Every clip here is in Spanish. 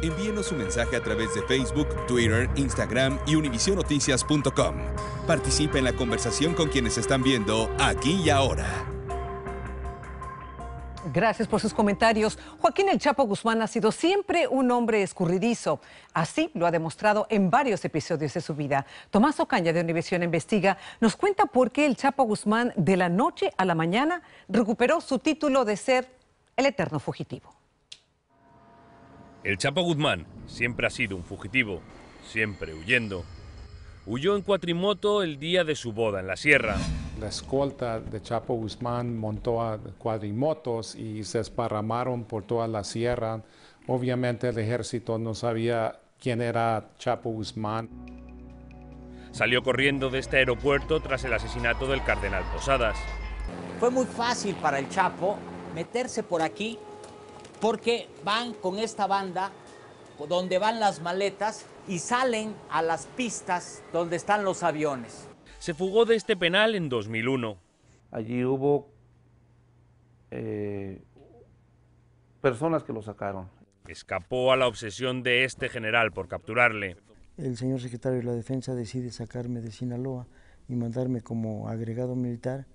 Envíenos su mensaje a través de Facebook, Twitter, Instagram y univisionoticias.com. Participe en la conversación con quienes están viendo aquí y ahora. Gracias por sus comentarios. Joaquín El Chapo Guzmán ha sido siempre un hombre escurridizo. Así lo ha demostrado en varios episodios de su vida. Tomás Ocaña de Univisión Investiga nos cuenta por qué El Chapo Guzmán de la noche a la mañana recuperó su título de ser el eterno fugitivo. El Chapo Guzmán siempre ha sido un fugitivo, siempre huyendo. Huyó en cuatrimoto el día de su boda en la sierra. La escolta de Chapo Guzmán montó a cuadrimotos y se esparramaron por toda la sierra. Obviamente el ejército no sabía quién era Chapo Guzmán. Salió corriendo de este aeropuerto tras el asesinato del cardenal Posadas. Fue muy fácil para el Chapo meterse por aquí porque van con esta banda donde van las maletas y salen a las pistas donde están los aviones. Se fugó de este penal en 2001. Allí hubo eh, personas que lo sacaron. Escapó a la obsesión de este general por capturarle. El señor secretario de la Defensa decide sacarme de Sinaloa y mandarme como agregado militar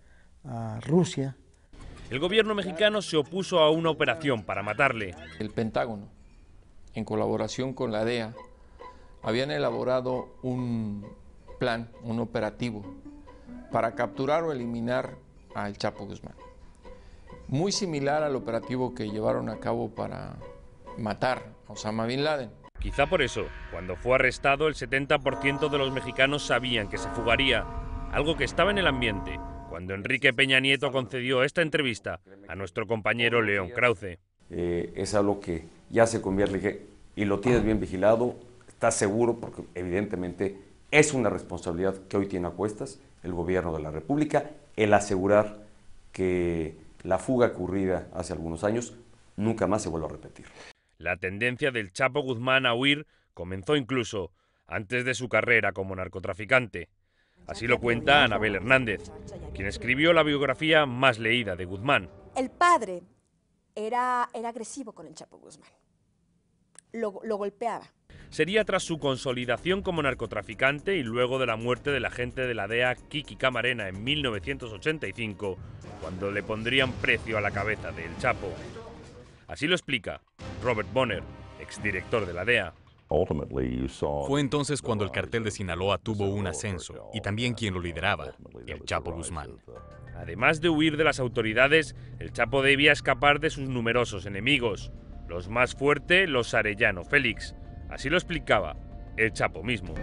a Rusia el gobierno mexicano se opuso a una operación para matarle. El Pentágono, en colaboración con la DEA, habían elaborado un plan, un operativo, para capturar o eliminar al Chapo Guzmán. Muy similar al operativo que llevaron a cabo para matar a Osama Bin Laden. Quizá por eso, cuando fue arrestado, el 70% de los mexicanos sabían que se fugaría, algo que estaba en el ambiente cuando Enrique Peña Nieto concedió esta entrevista a nuestro compañero León Krause. Eh, es algo que ya se convierte y lo tienes bien vigilado, estás seguro, porque evidentemente es una responsabilidad que hoy tiene a cuestas el gobierno de la República el asegurar que la fuga ocurrida hace algunos años nunca más se vuelva a repetir. La tendencia del Chapo Guzmán a huir comenzó incluso antes de su carrera como narcotraficante. Así lo cuenta Anabel Hernández, quien escribió la biografía más leída de Guzmán. El padre era, era agresivo con el Chapo Guzmán. Lo, lo golpeaba. Sería tras su consolidación como narcotraficante y luego de la muerte del agente de la DEA Kiki Camarena en 1985, cuando le pondrían precio a la cabeza del Chapo. Así lo explica Robert Bonner, exdirector de la DEA. Fue entonces cuando el cartel de Sinaloa tuvo un ascenso y también quien lo lideraba, el Chapo Guzmán. Además de huir de las autoridades, el Chapo debía escapar de sus numerosos enemigos, los más fuertes, los Arellano Félix. Así lo explicaba el Chapo mismo.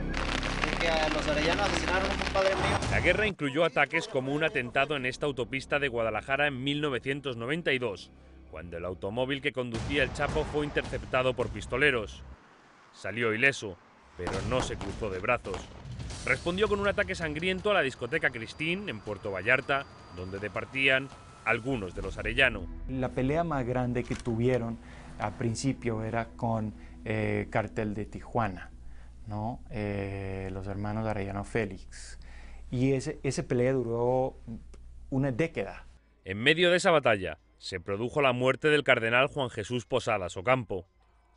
La guerra incluyó ataques como un atentado en esta autopista de Guadalajara en 1992, cuando el automóvil que conducía el Chapo fue interceptado por pistoleros. Salió ileso, pero no se cruzó de brazos. Respondió con un ataque sangriento a la discoteca Cristín en Puerto Vallarta, donde departían algunos de los Arellano. La pelea más grande que tuvieron al principio era con eh, Cartel de Tijuana, ¿no? Eh, los hermanos Arellano Félix. Y ese, ese pelea duró una década. En medio de esa batalla se produjo la muerte del cardenal Juan Jesús Posadas Ocampo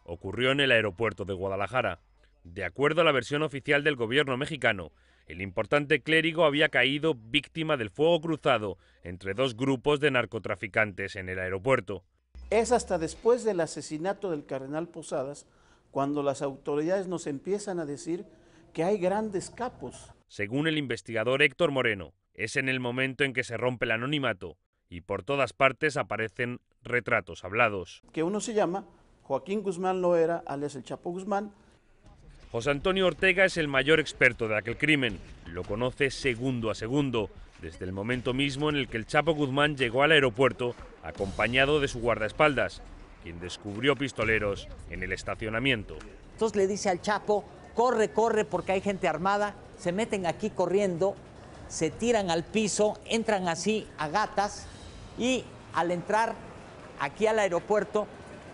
ocurrió en el aeropuerto de Guadalajara. De acuerdo a la versión oficial del gobierno mexicano, el importante clérigo había caído víctima del fuego cruzado entre dos grupos de narcotraficantes en el aeropuerto. Es hasta después del asesinato del cardenal Posadas cuando las autoridades nos empiezan a decir que hay grandes capos. Según el investigador Héctor Moreno, es en el momento en que se rompe el anonimato y por todas partes aparecen retratos hablados. Que uno se llama Joaquín Guzmán lo era, alias el Chapo Guzmán. José Antonio Ortega es el mayor experto de aquel crimen. Lo conoce segundo a segundo, desde el momento mismo en el que el Chapo Guzmán llegó al aeropuerto acompañado de su guardaespaldas, quien descubrió pistoleros en el estacionamiento. Entonces le dice al Chapo, corre, corre porque hay gente armada, se meten aquí corriendo, se tiran al piso, entran así a gatas y al entrar aquí al aeropuerto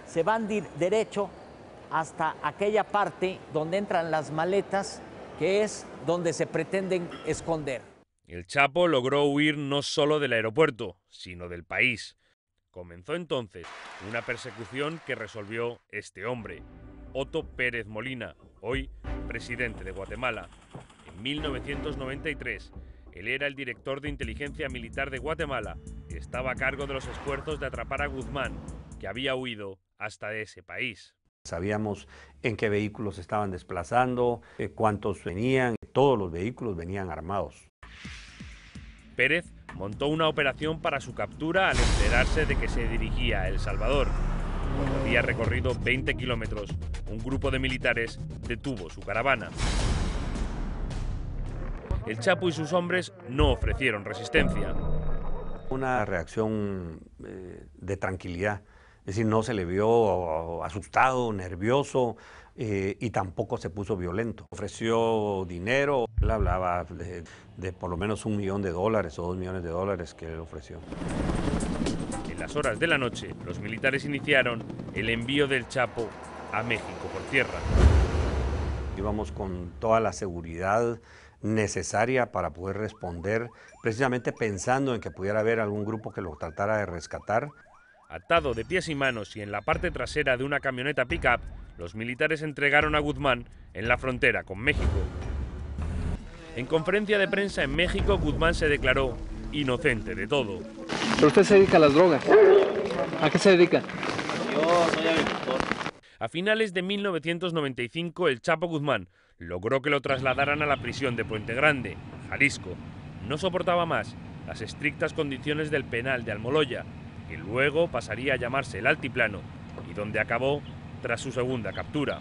se van derecho hasta aquella parte donde entran las maletas, que es donde se pretenden esconder. El Chapo logró huir no solo del aeropuerto, sino del país. Comenzó entonces una persecución que resolvió este hombre, Otto Pérez Molina, hoy presidente de Guatemala. En 1993, él era el director de inteligencia militar de Guatemala y estaba a cargo de los esfuerzos de atrapar a Guzmán, que había huido hasta ese país. Sabíamos en qué vehículos estaban desplazando, eh, cuántos venían, todos los vehículos venían armados. Pérez montó una operación para su captura al enterarse de que se dirigía a El Salvador. había recorrido 20 kilómetros, un grupo de militares detuvo su caravana. El Chapo y sus hombres no ofrecieron resistencia. Una reacción eh, de tranquilidad es decir, no se le vio asustado, nervioso eh, y tampoco se puso violento. Ofreció dinero, le hablaba de, por lo menos un millón de dólares o dos millones de dólares que le ofreció. En las horas de la noche, los militares iniciaron el envío del Chapo a México por tierra. Íbamos con toda la seguridad necesaria para poder responder, precisamente pensando en que pudiera haber algún grupo que lo tratara de rescatar. Atado de pies y manos y en la parte trasera de una camioneta pickup, los militares entregaron a Guzmán en la frontera con México. En conferencia de prensa en México, Guzmán se declaró inocente de todo. Pero usted se dedica a las drogas. ¿A qué se dedica? A finales de 1995, el Chapo Guzmán logró que lo trasladaran a la prisión de Puente Grande, Jalisco. No soportaba más las estrictas condiciones del penal de Almoloya que luego pasaría a llamarse el Altiplano, y donde acabó tras su segunda captura.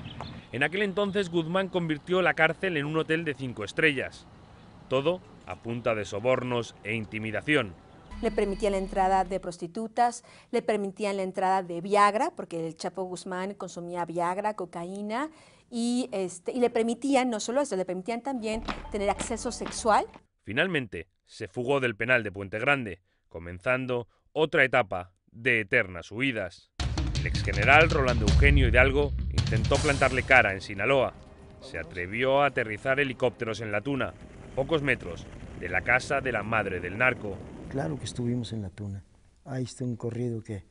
En aquel entonces Guzmán convirtió la cárcel en un hotel de cinco estrellas. Todo a punta de sobornos e intimidación. Le permitían la entrada de prostitutas, le permitían la entrada de Viagra, porque el Chapo Guzmán consumía Viagra, cocaína, y, este, le permitían, no solo eso, le permitían también tener acceso sexual. Finalmente, se fugó del penal de Puente Grande, comenzando otra etapa de eternas huidas. El general Rolando Eugenio Hidalgo intentó plantarle cara en Sinaloa. Se atrevió a aterrizar helicópteros en la tuna, pocos metros de la casa de la madre del narco. Claro que estuvimos en la tuna. Ahí está un corrido que,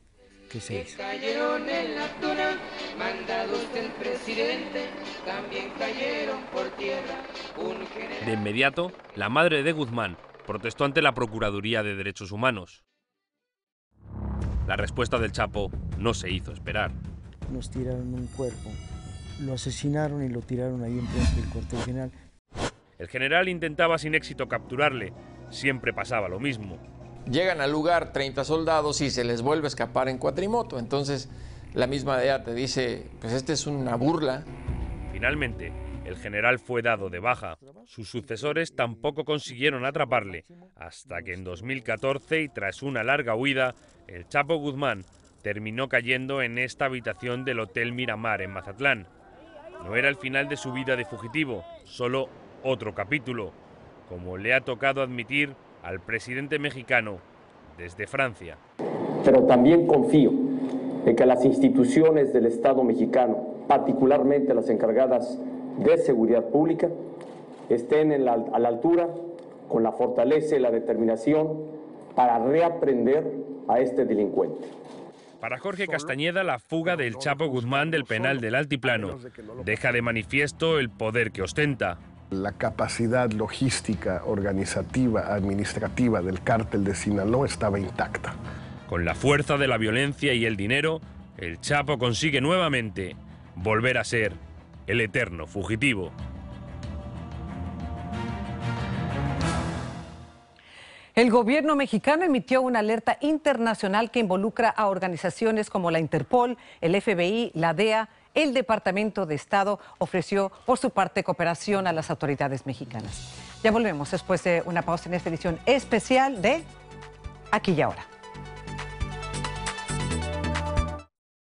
que se hizo. cayeron en la tuna, mandados del presidente, también cayeron por tierra un De inmediato, la madre de Guzmán protestó ante la Procuraduría de Derechos Humanos. La respuesta del Chapo no se hizo esperar. Nos tiraron un cuerpo, lo asesinaron y lo tiraron ahí frente del cuartel general. El general intentaba sin éxito capturarle, siempre pasaba lo mismo. Llegan al lugar 30 soldados y se les vuelve a escapar en cuatrimoto, entonces la misma DEA te dice, pues este es una burla. Finalmente, el general fue dado de baja. Sus sucesores tampoco consiguieron atraparle, hasta que en 2014, y tras una larga huida, el Chapo Guzmán terminó cayendo en esta habitación del Hotel Miramar en Mazatlán. No era el final de su vida de fugitivo, solo otro capítulo, como le ha tocado admitir al presidente mexicano desde Francia. Pero también confío en que las instituciones del Estado mexicano, particularmente las encargadas de seguridad pública estén a la altura con la fortaleza y la determinación para reaprender a este delincuente. Para Jorge Castañeda, la fuga del Chapo Guzmán del penal del Altiplano deja de manifiesto el poder que ostenta. La capacidad logística, organizativa, administrativa del cártel de Sinaloa estaba intacta. Con la fuerza de la violencia y el dinero, el Chapo consigue nuevamente volver a ser el eterno fugitivo. El gobierno mexicano emitió una alerta internacional que involucra a organizaciones como la Interpol, el FBI, la DEA. El Departamento de Estado ofreció por su parte cooperación a las autoridades mexicanas. Ya volvemos después de una pausa en esta edición especial de Aquí y ahora.